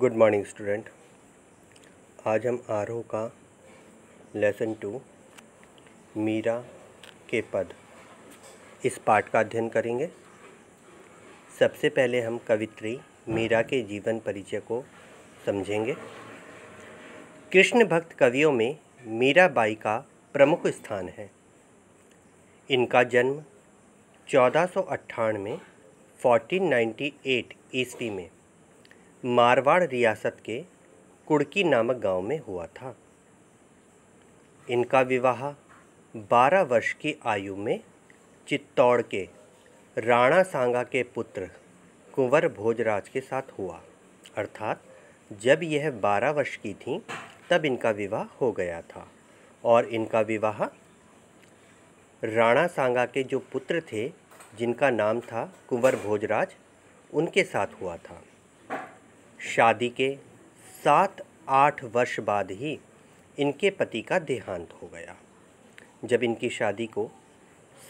good morning student आज हम are का लेसन टू मीरा के पद इस पाठ का अध्ययन करेंगे सबसे पहले हम कवित्री मीरा के जीवन परिचय को समझेंगे कृष्ण भक्त कवियों में मीरा बाई का प्रमुख स्थान है इनका जन्म चौदह सौ नाइन्टी एट ईस्वी में मारवाड़ रियासत के कुड़की नामक गांव में हुआ था इनका विवाह बारह वर्ष की आयु में चित्तौड़ के राणा सांगा के पुत्र कुंवर भोजराज के साथ हुआ अर्थात जब यह बारह वर्ष की थी तब इनका विवाह हो गया था और इनका विवाह राणा सांगा के जो पुत्र थे जिनका नाम था कुंवर भोजराज उनके साथ हुआ था शादी के सात आठ वर्ष बाद ही इनके पति का देहांत हो गया जब इनकी शादी को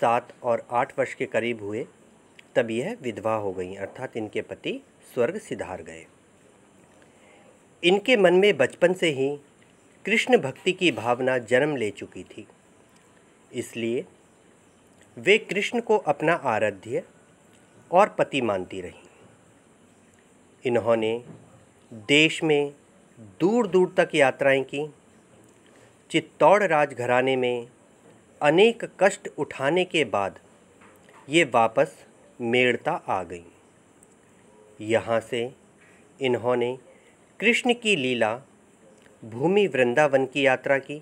सात और आठ वर्ष के करीब हुए तब यह विधवा हो गई अर्थात इनके पति स्वर्ग सिधार गए इनके मन में बचपन से ही कृष्ण भक्ति की भावना जन्म ले चुकी थी इसलिए वे कृष्ण को अपना आराध्य और पति मानती रहीं इन्होंने देश में दूर दूर तक यात्राएं की चित्तौड़ राजघराने में अनेक कष्ट उठाने के बाद ये वापस मेड़ता आ गई यहाँ से इन्होंने कृष्ण की लीला भूमि वृंदावन की यात्रा की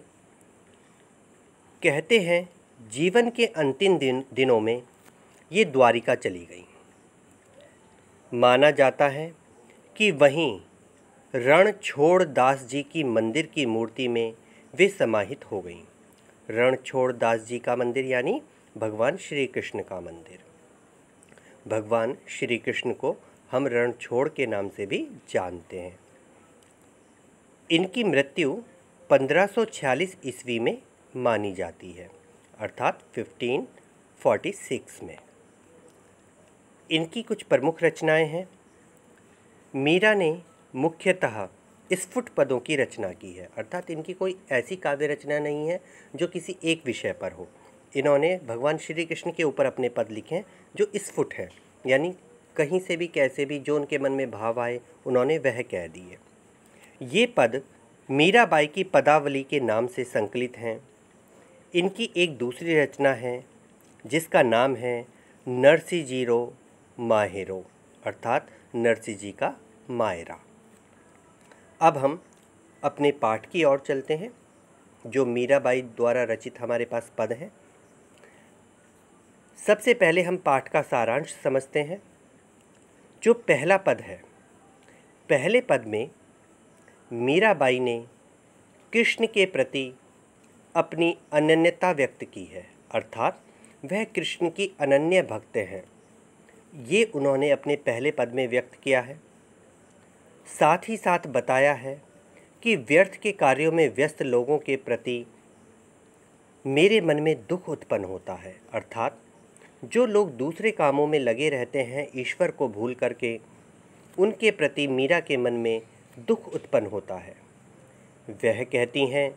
कहते हैं जीवन के अंतिम दिन दिनों में ये द्वारिका चली गई माना जाता है कि वहीं रण छोड़ दास जी की मंदिर की मूर्ति में वे समाहित हो गईं रण छोड़ दास जी का मंदिर यानी भगवान श्री कृष्ण का मंदिर भगवान श्री कृष्ण को हम रण छोड़ के नाम से भी जानते हैं इनकी मृत्यु 1546 ईस्वी में मानी जाती है अर्थात 1546 में इनकी कुछ प्रमुख रचनाएं हैं मीरा ने मुख्यतः स्फुट पदों की रचना की है अर्थात इनकी कोई ऐसी काव्य रचना नहीं है जो किसी एक विषय पर हो इन्होंने भगवान श्री कृष्ण के ऊपर अपने पद लिखे हैं जो स्फुट हैं यानी कहीं से भी कैसे भी जो उनके मन में भाव आए उन्होंने वह कह दिए ये पद मीराबाई की पदावली के नाम से संकलित हैं इनकी एक दूसरी रचना है जिसका नाम है नरसी जीरो माहिरो अर्थात नरसी जी का मायरा अब हम अपने पाठ की ओर चलते हैं जो मीराबाई द्वारा रचित हमारे पास पद हैं सबसे पहले हम पाठ का सारांश समझते हैं जो पहला पद है पहले पद में मीराबाई ने कृष्ण के प्रति अपनी अनन्यता व्यक्त की है अर्थात वह कृष्ण की अनन्य भक्त हैं ये उन्होंने अपने पहले पद में व्यक्त किया है साथ ही साथ बताया है कि व्यर्थ के कार्यों में व्यस्त लोगों के प्रति मेरे मन में दुख उत्पन्न होता है अर्थात जो लोग दूसरे कामों में लगे रहते हैं ईश्वर को भूल करके उनके प्रति मीरा के मन में दुख उत्पन्न होता है वह कहती हैं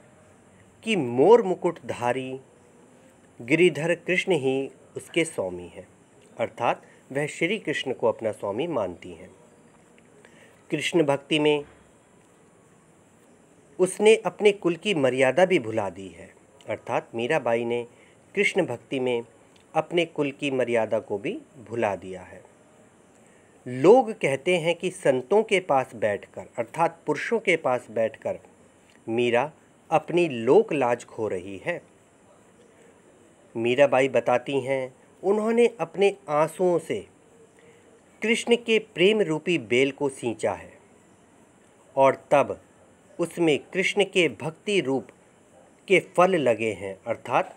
कि मोर मुकुटधारी गिरिधर कृष्ण ही उसके स्वामी हैं अर्थात वह श्री कृष्ण को अपना स्वामी मानती हैं कृष्ण भक्ति में उसने अपने कुल की मर्यादा भी भुला दी है अर्थात मीराबाई ने कृष्ण भक्ति में अपने कुल की मर्यादा को भी भुला दिया है लोग कहते हैं कि संतों के पास बैठकर अर्थात पुरुषों के पास बैठकर मीरा अपनी लोक लाज खो रही है मीराबाई बताती हैं उन्होंने अपने आंसुओं से कृष्ण के प्रेम रूपी बेल को सींचा है और तब उसमें कृष्ण के भक्ति रूप के फल लगे हैं अर्थात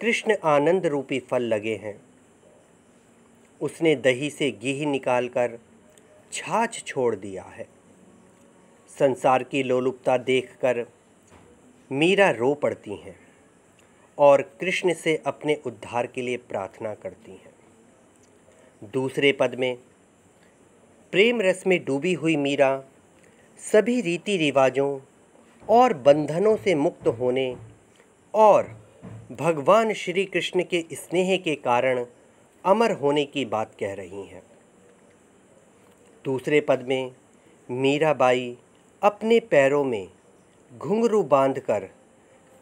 कृष्ण आनंद रूपी फल लगे हैं उसने दही से घी निकालकर छाछ छोड़ दिया है संसार की लोलुपता देखकर मीरा रो पड़ती हैं और कृष्ण से अपने उद्धार के लिए प्रार्थना करती हैं दूसरे पद में प्रेम रस में डूबी हुई मीरा सभी रीति रिवाजों और बंधनों से मुक्त होने और भगवान श्री कृष्ण के स्नेह के कारण अमर होने की बात कह रही हैं दूसरे पद में मीराबाई अपने पैरों में घुंघरू बांधकर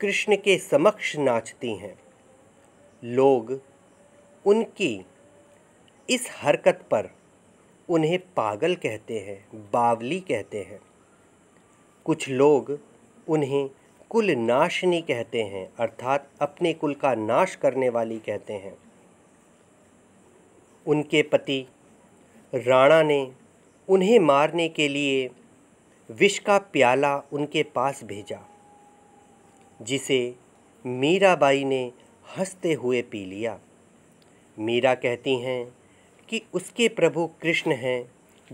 कृष्ण के समक्ष नाचती हैं लोग उनकी इस हरकत पर उन्हें पागल कहते हैं बावली कहते हैं कुछ लोग उन्हें कुल नाशनी कहते हैं अर्थात अपने कुल का नाश करने वाली कहते हैं उनके पति राणा ने उन्हें मारने के लिए विष का प्याला उनके पास भेजा जिसे मीराबाई ने हंसते हुए पी लिया मीरा कहती हैं कि उसके प्रभु कृष्ण हैं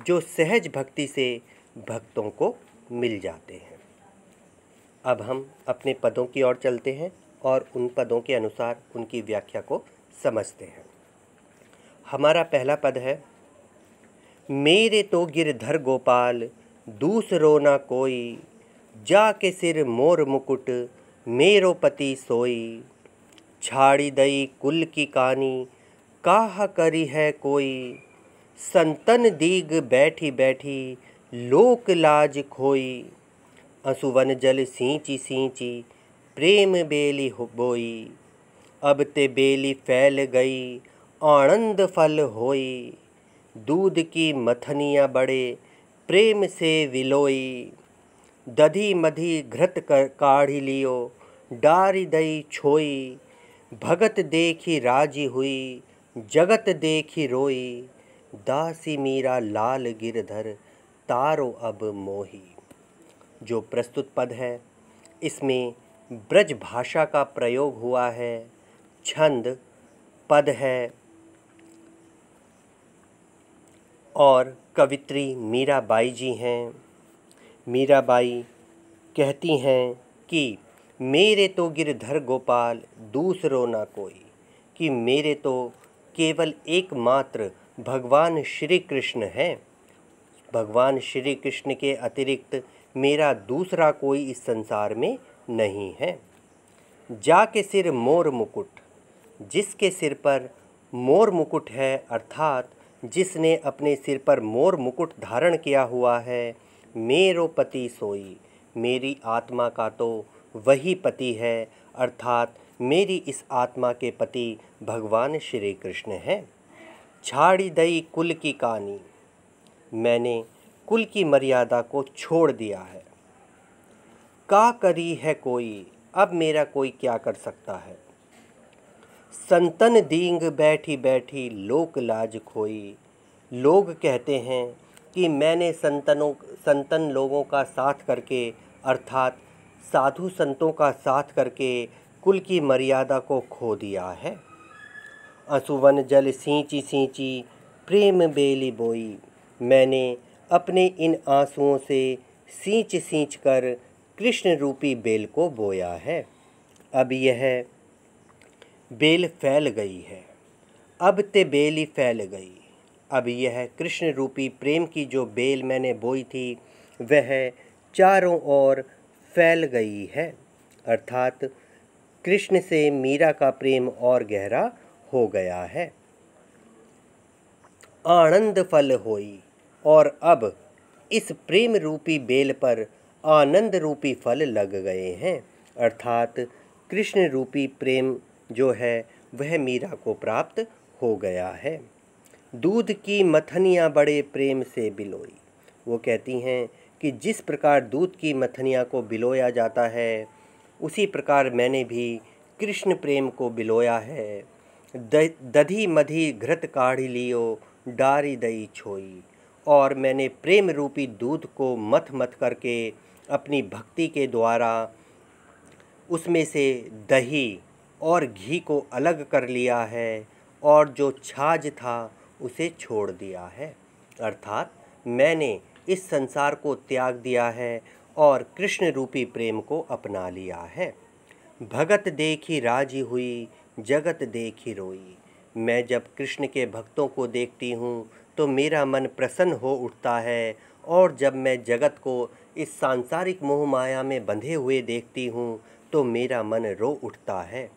जो सहज भक्ति से भक्तों को मिल जाते हैं अब हम अपने पदों की ओर चलते हैं और उन पदों के अनुसार उनकी व्याख्या को समझते हैं हमारा पहला पद है मेरे तो गिरधर गोपाल दूसरो ना कोई जा के सिर मोर मुकुट मेरो पति सोई छाड़ी दई कुल की कहानी काह करी है कोई संतन दीग बैठी बैठी लोक लाज खोई असुवन जल सींची सींची प्रेम बेली बोई अब ते बेली फैल गई आनंद फल होई दूध की मथनिया बड़े प्रेम से विलोई दधी मधी घृत कर काढ़ी लियो डारी दई छोई भगत देखी राजी हुई जगत देखी रोई दासी मीरा लाल गिरधर तारो अब मोही जो प्रस्तुत पद है इसमें ब्रज भाषा का प्रयोग हुआ है छंद पद है और कवित्री मीराबाई जी हैं मीराबाई कहती हैं कि मेरे तो गिरधर गोपाल दूसरो ना कोई कि मेरे तो केवल एकमात्र भगवान श्री कृष्ण हैं भगवान श्री कृष्ण के अतिरिक्त मेरा दूसरा कोई इस संसार में नहीं है जा के सिर मोर मुकुट जिसके सिर पर मोर मुकुट है अर्थात जिसने अपने सिर पर मोर मुकुट धारण किया हुआ है मेरो पति सोई मेरी आत्मा का तो वही पति है अर्थात मेरी इस आत्मा के पति भगवान श्री कृष्ण हैं छाड़ी दई कुल की कहानी मैंने कुल की मर्यादा को छोड़ दिया है का करी है कोई अब मेरा कोई क्या कर सकता है संतन दींग बैठी बैठी लोक लाज खोई लोग कहते हैं कि मैंने संतनों संतन लोगों का साथ करके अर्थात साधु संतों का साथ करके कुल की मर्यादा को खो दिया है असुवन जल सींची सींची प्रेम बेली बोई मैंने अपने इन आंसुओं से सींच सींच कर कृष्ण रूपी बेल को बोया है अब यह बेल फैल गई है अब ते बेली फैल गई अब यह कृष्ण रूपी प्रेम की जो बेल मैंने बोई थी वह चारों ओर फैल गई है अर्थात कृष्ण से मीरा का प्रेम और गहरा हो गया है आनंद फल होई और अब इस प्रेम रूपी बेल पर आनंद रूपी फल लग गए हैं अर्थात कृष्ण रूपी प्रेम जो है वह मीरा को प्राप्त हो गया है दूध की मथनियाँ बड़े प्रेम से बिलोई वो कहती हैं कि जिस प्रकार दूध की मथनियाँ को बिलोया जाता है उसी प्रकार मैंने भी कृष्ण प्रेम को बिलोया है दधी मधी घृत काढ़ी लियो डारी दई छोई और मैंने प्रेम रूपी दूध को मथ मथ करके अपनी भक्ति के द्वारा उसमें से दही और घी को अलग कर लिया है और जो छाछ था उसे छोड़ दिया है अर्थात मैंने इस संसार को त्याग दिया है और कृष्ण रूपी प्रेम को अपना लिया है भगत देखी राजी हुई जगत देखी रोई मैं जब कृष्ण के भक्तों को देखती हूँ तो मेरा मन प्रसन्न हो उठता है और जब मैं जगत को इस सांसारिक मोह माया में बंधे हुए देखती हूँ तो मेरा मन रो उठता है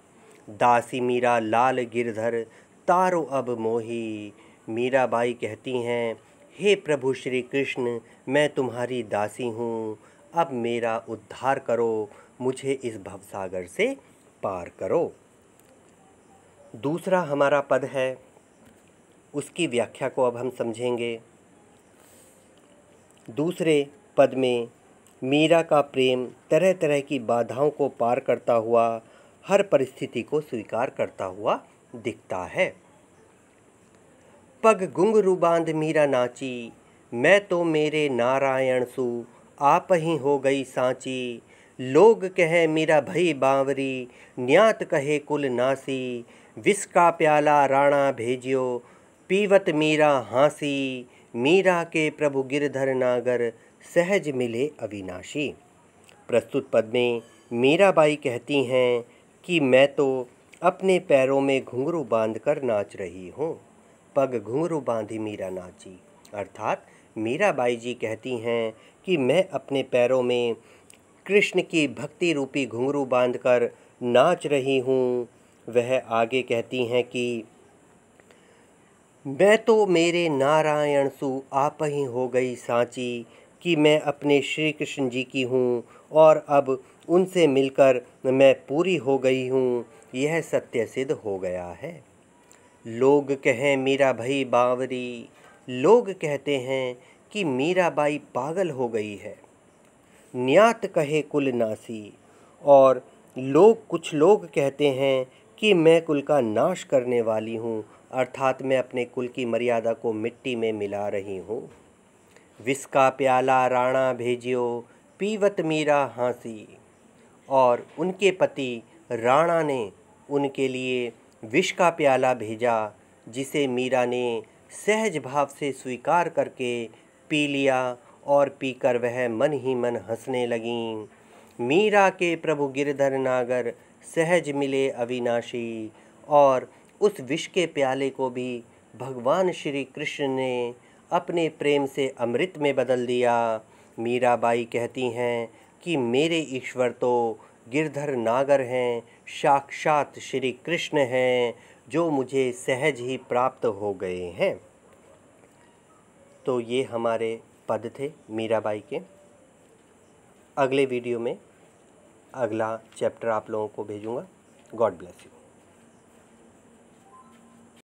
दासी मीरा लाल गिरधर तारो अब मोही मीराबाई कहती हैं हे प्रभु श्री कृष्ण मैं तुम्हारी दासी हूँ अब मेरा उद्धार करो मुझे इस भवसागर से पार करो दूसरा हमारा पद है उसकी व्याख्या को अब हम समझेंगे दूसरे पद में मीरा का प्रेम तरह तरह की बाधाओं को पार करता हुआ हर परिस्थिति को स्वीकार करता हुआ दिखता है पग गुंग रूबांध मीरा नाची मैं तो मेरे नारायण सु आप ही हो गई सांची लोग कहे मेरा भई बावरी न्यात कहे कुल नासी विष का प्याला राणा भेजियो पीवत मीरा हाँसी मीरा के प्रभु गिरधर नागर सहज मिले अविनाशी प्रस्तुत पद में मीरा बाई कहती हैं कि मैं तो अपने पैरों में घुंघरू बांधकर नाच रही हूँ पग घुंघरू बांधी मीरा नाची अर्थात मीराबाई जी कहती हैं कि मैं अपने पैरों में कृष्ण की भक्ति रूपी घुंघरू बांधकर नाच रही हूँ वह आगे कहती हैं कि मैं तो मेरे नारायण सु आप ही हो गई सांची कि मैं अपने श्री कृष्ण जी की हूँ और अब उनसे मिलकर मैं पूरी हो गई हूँ यह सत्य सिद्ध हो गया है लोग कहें मेरा भाई बावरी लोग कहते हैं कि मीराबाई पागल हो गई है न्यात कहे कुल नासी और लोग कुछ लोग कहते हैं कि मैं कुल का नाश करने वाली हूँ अर्थात मैं अपने कुल की मर्यादा को मिट्टी में मिला रही हूँ विस्का प्याला राणा भेजियो पीवत मीरा हाँसी और उनके पति राणा ने उनके लिए विष का प्याला भेजा जिसे मीरा ने सहज भाव से स्वीकार करके पी लिया और पीकर वह मन ही मन हंसने लगीं मीरा के प्रभु गिरधर नागर सहज मिले अविनाशी और उस विष के प्याले को भी भगवान श्री कृष्ण ने अपने प्रेम से अमृत में बदल दिया मीराबाई कहती हैं कि मेरे ईश्वर तो गिरधर नागर हैं साक्षात श्री कृष्ण हैं जो मुझे सहज ही प्राप्त हो गए हैं तो ये हमारे पद थे मीराबाई के अगले वीडियो में अगला चैप्टर आप लोगों को भेजूँगा गॉड ब्लेस यू